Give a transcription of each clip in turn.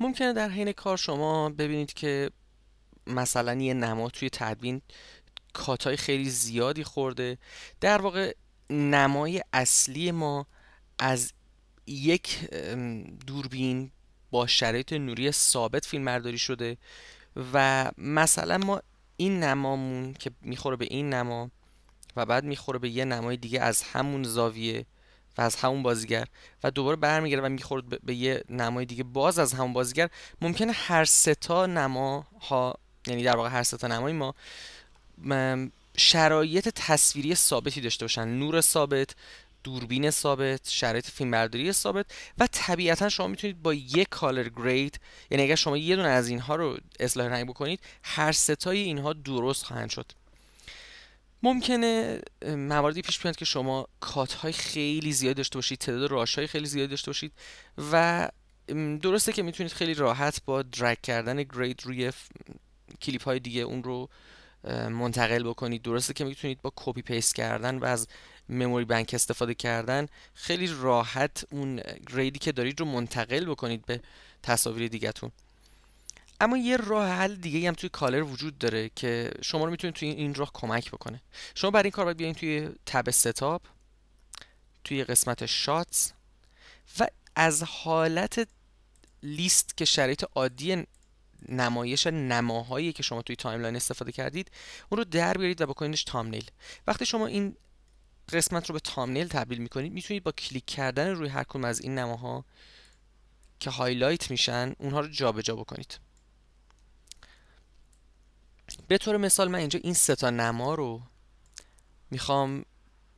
ممکنه در حین کار شما ببینید که مثلا یه نما توی تدوین کاتای خیلی زیادی خورده در واقع نمای اصلی ما از یک دوربین با شرایط نوری ثابت فیلم شده و مثلا ما این نمامون که میخوره به این نما و بعد میخوره به یه نمای دیگه از همون زاویه و از همون بازیگر و دوباره برمیگرده و میخورد به یه نمای دیگه باز از همون بازیگر ممکنه هر سه تا نما ها یعنی در واقع هر سه تا نمای ما شرایط تصویری ثابتی داشته باشن نور ثابت دوربین ثابت شرایط فیلمبرداری ثابت و طبیعتا شما میتونید با یک کالر گرید یعنی اگر شما یه دونه از اینها رو اصلاح رنگ بکنید هر تای اینها درست خواهند شد ممکنه مواردی پیش بیاد که شما کات های خیلی زیاد داشته باشید تعداد راش های خیلی زیاد داشته باشید و درسته که میتونید خیلی راحت با درگ کردن گرید روی ف... کلیپ های دیگه اون رو منتقل بکنید درسته که میتونید با کپی پیست کردن و از مموری بنک استفاده کردن خیلی راحت اون گریدی که دارید رو منتقل بکنید به تصاویر دیگهتون اما یه راه حل دیگه هم توی کالر وجود داره که شما رو میتونید توی این راه کمک بکنه شما برای این کار باید بیاین توی تب ستاپ توی قسمت شاتس و از حالت لیست که شرایط عادی نمایش نماهایی که شما توی لاین استفاده کردید اون رو در بیارید و بکنیدش تامنیل وقتی شما این قسمت رو به تامنیل تبدیل میکنید میتونید با کلیک کردن روی هر از این نماها که هایلایت میشن اونها رو جابجا جا بکنید به طور مثال من اینجا این ستا نما رو میخوام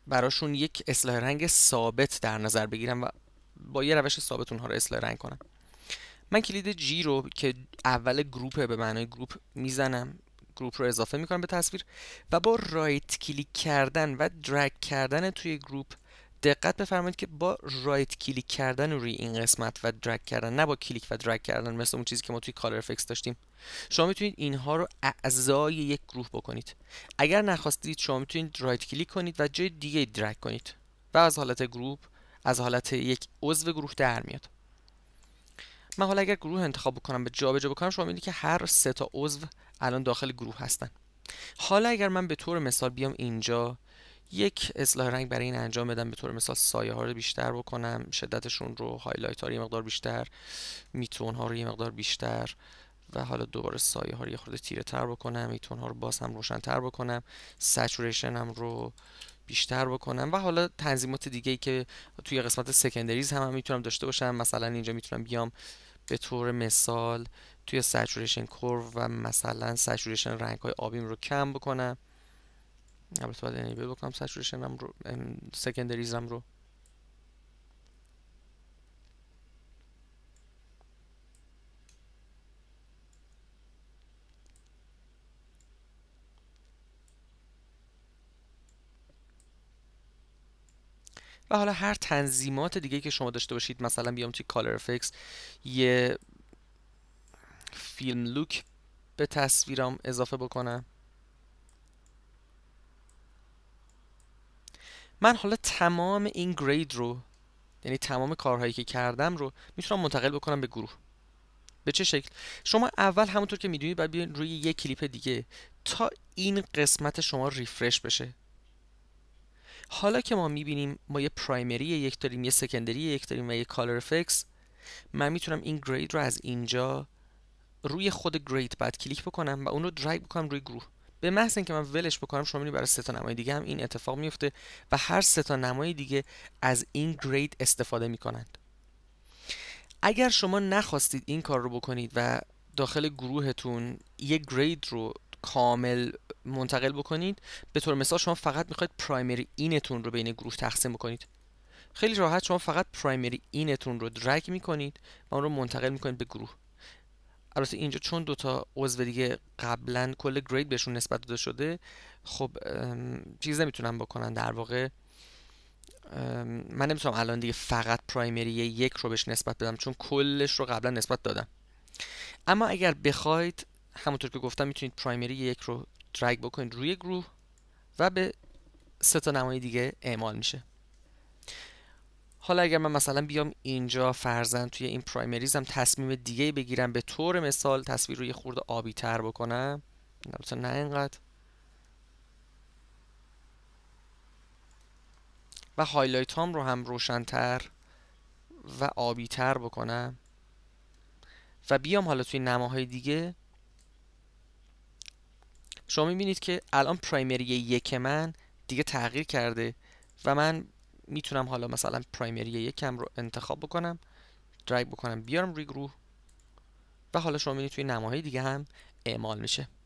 براشون یک اصلاح رنگ ثابت در نظر بگیرم و با یه روش ثابت اونها رو اصلاح رنگ کنم من کلید جی رو که اول گروپ به معنای گروپ میزنم گروپ رو اضافه میکنم به تصویر و با رایت کلیک کردن و درگ کردن توی گروپ دقت بفرمایید که با رایت کلیک کردن روی این قسمت و درگ کردن نه با کلیک و درگ کردن مثل اون چیزی که ما توی کالر افکس داشتیم شما میتونید اینها رو اعضای یک گروه بکنید اگر نخواستید شما میتونید رایت کلیک کنید و جای دیگه درگ کنید و از حالت گروه از حالت یک عضو گروه در میاد من حالا اگر گروه انتخاب بکنم به جابجا بکنم شما میبینید که هر سه تا عضو الان داخل گروه هستن حالا اگر من به طور مثال بیام اینجا یک اصلاح رنگ برای این انجام بدم به طور مثال سایه ها رو بیشتر بکنم شدتشون رو هایلایت ها رو یه مقدار بیشتر میتون ها رو یه مقدار بیشتر و حالا دوباره سایه ها رو یه خورده تیره تر بکنم میتون ها رو باز هم روشن بکنم سچوریشن هم رو بیشتر بکنم و حالا تنظیمات دیگه ای که توی قسمت سکندریز هم, هم میتونم داشته باشم مثلا اینجا میتونم بیام به طور مثال توی سچوریشن کور و مثلا سچوریشن رنگ های آبیم رو کم بکنم البته باید انیبل بکنم سچوریشن رو سکندریزم رو و حالا هر تنظیمات دیگه که شما داشته باشید مثلا بیام توی کالر افکس یه فیلم لوک به تصویرم اضافه بکنم من حالا تمام این گرید رو یعنی تمام کارهایی که کردم رو میتونم منتقل بکنم به گروه به چه شکل شما اول همونطور که میدونید باید بیاین روی یک کلیپ دیگه تا این قسمت شما ریفرش بشه حالا که ما میبینیم ما یه پرایمری یک داریم یه سکندری یک داریم و یه کالر افکس من میتونم این گرید رو از اینجا روی خود گرید بعد کلیک بکنم و اون رو درگ بکنم روی گروه به محض اینکه من ولش بکنم شما میبینید برای سه تا نمای دیگه هم این اتفاق میفته و هر سه تا نمای دیگه از این گرید استفاده میکنند اگر شما نخواستید این کار رو بکنید و داخل گروهتون یه گرید رو کامل منتقل بکنید به طور مثال شما فقط میخواید پرایمری اینتون رو بین گروه تقسیم بکنید خیلی راحت شما فقط پرایمری اینتون رو درگ میکنید و اون رو منتقل میکنید به گروه البته اینجا چون دوتا عضو دیگه قبلا کل گرید بهشون نسبت داده شده خب چیز نمیتونم بکنن در واقع من نمیتونم الان دیگه فقط پرایمری یک رو بهش نسبت بدم چون کلش رو قبلا نسبت دادم اما اگر بخواید همونطور که گفتم میتونید پرایمری یک رو درگ بکنید روی گروه و به سه تا نمای دیگه اعمال میشه حالا اگر من مثلا بیام اینجا فرزن توی این پرایمریزم تصمیم دیگه بگیرم به طور مثال تصویر رو یه خورده آبی تر بکنم نه اینقدر و هایلایت هام رو هم روشنتر و آبی تر بکنم و بیام حالا توی نماهای دیگه شما میبینید که الان پرایمری یک من دیگه تغییر کرده و من میتونم حالا مثلا پرایمری یکم رو انتخاب بکنم درگ بکنم بیارم روی گروه و حالا شما میبینید توی نماهای دیگه هم اعمال میشه